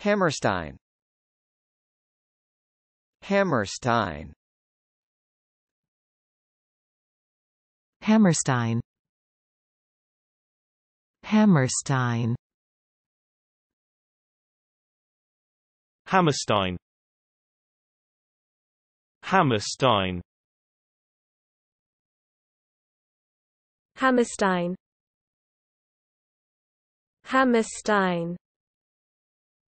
Hammerstein Hammerstein Hammerstein Hammerstein Hammerstein Hammerstein Hammerstein Hammerstein